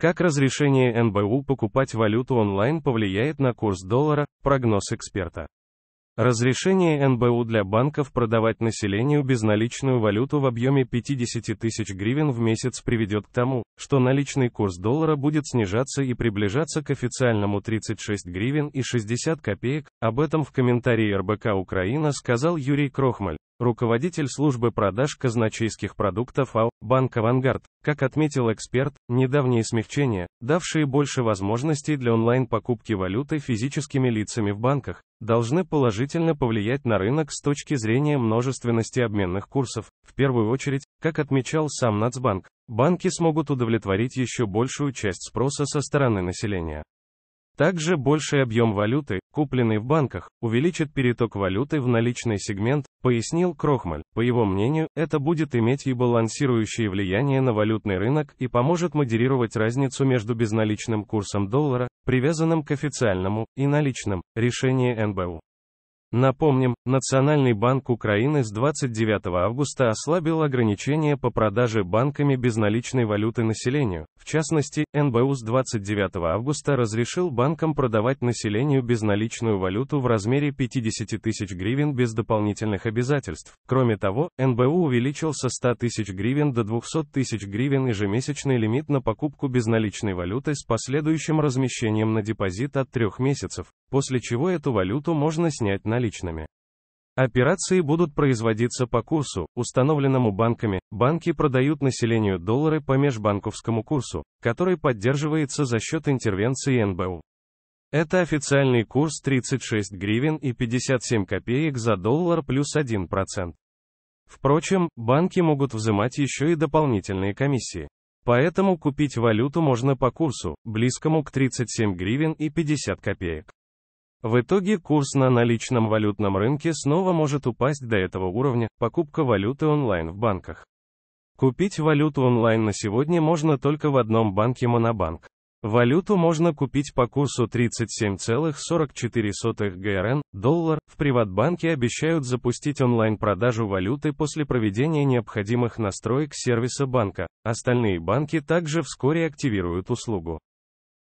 Как разрешение НБУ покупать валюту онлайн повлияет на курс доллара, прогноз эксперта. Разрешение НБУ для банков продавать населению безналичную валюту в объеме 50 тысяч гривен в месяц приведет к тому, что наличный курс доллара будет снижаться и приближаться к официальному 36 гривен и 60 копеек, об этом в комментарии РБК Украина сказал Юрий Крохмаль руководитель службы продаж казначейских продуктов АО «Банк Авангард». Как отметил эксперт, недавние смягчения, давшие больше возможностей для онлайн-покупки валюты физическими лицами в банках, должны положительно повлиять на рынок с точки зрения множественности обменных курсов. В первую очередь, как отмечал сам Нацбанк, банки смогут удовлетворить еще большую часть спроса со стороны населения. Также больший объем валюты, купленный в банках, увеличит переток валюты в наличный сегмент, пояснил Крохмаль. По его мнению, это будет иметь и балансирующее влияние на валютный рынок и поможет модерировать разницу между безналичным курсом доллара, привязанным к официальному, и наличным. Решение НБУ. Напомним, Национальный банк Украины с 29 августа ослабил ограничения по продаже банками безналичной валюты населению. В частности, НБУ с 29 августа разрешил банкам продавать населению безналичную валюту в размере 50 тысяч гривен без дополнительных обязательств. Кроме того, НБУ увеличил со 100 тысяч гривен до 200 тысяч гривен ежемесячный лимит на покупку безналичной валюты с последующим размещением на депозит от трех месяцев, после чего эту валюту можно снять на наличными. Операции будут производиться по курсу, установленному банками. Банки продают населению доллары по межбанковскому курсу, который поддерживается за счет интервенции НБУ. Это официальный курс 36 гривен и 57 копеек за доллар плюс 1%. Впрочем, банки могут взимать еще и дополнительные комиссии. Поэтому купить валюту можно по курсу, близкому к 37 гривен и 50 копеек. В итоге курс на наличном валютном рынке снова может упасть до этого уровня, покупка валюты онлайн в банках. Купить валюту онлайн на сегодня можно только в одном банке Монобанк. Валюту можно купить по курсу 37,44 ГРН, доллар, в Приватбанке обещают запустить онлайн-продажу валюты после проведения необходимых настроек сервиса банка, остальные банки также вскоре активируют услугу.